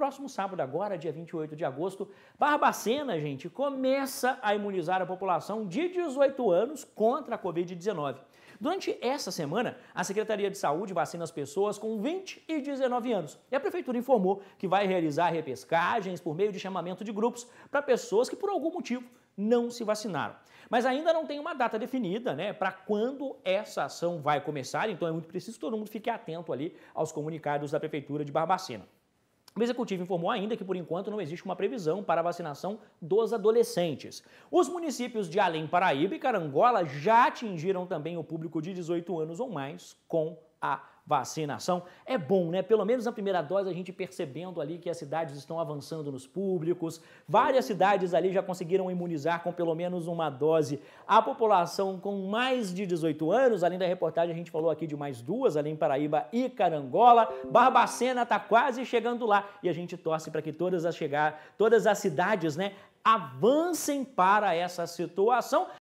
próximo sábado, agora, dia 28 de agosto, Barbacena, gente, começa a imunizar a população de 18 anos contra a Covid-19. Durante essa semana, a Secretaria de Saúde vacina as pessoas com 20 e 19 anos. E a Prefeitura informou que vai realizar repescagens por meio de chamamento de grupos para pessoas que, por algum motivo, não se vacinaram. Mas ainda não tem uma data definida, né, para quando essa ação vai começar, então é muito preciso que todo mundo fique atento ali aos comunicados da Prefeitura de Barbacena. O executivo informou ainda que, por enquanto, não existe uma previsão para a vacinação dos adolescentes. Os municípios de Além Paraíba e Carangola já atingiram também o público de 18 anos ou mais com a vacinação. É bom, né? Pelo menos na primeira dose a gente percebendo ali que as cidades estão avançando nos públicos. Várias cidades ali já conseguiram imunizar com pelo menos uma dose a população com mais de 18 anos. Além da reportagem, a gente falou aqui de mais duas, além Paraíba e Carangola. Barbacena está quase chegando lá e a gente torce para que todas as chegar, todas as cidades, né, avancem para essa situação.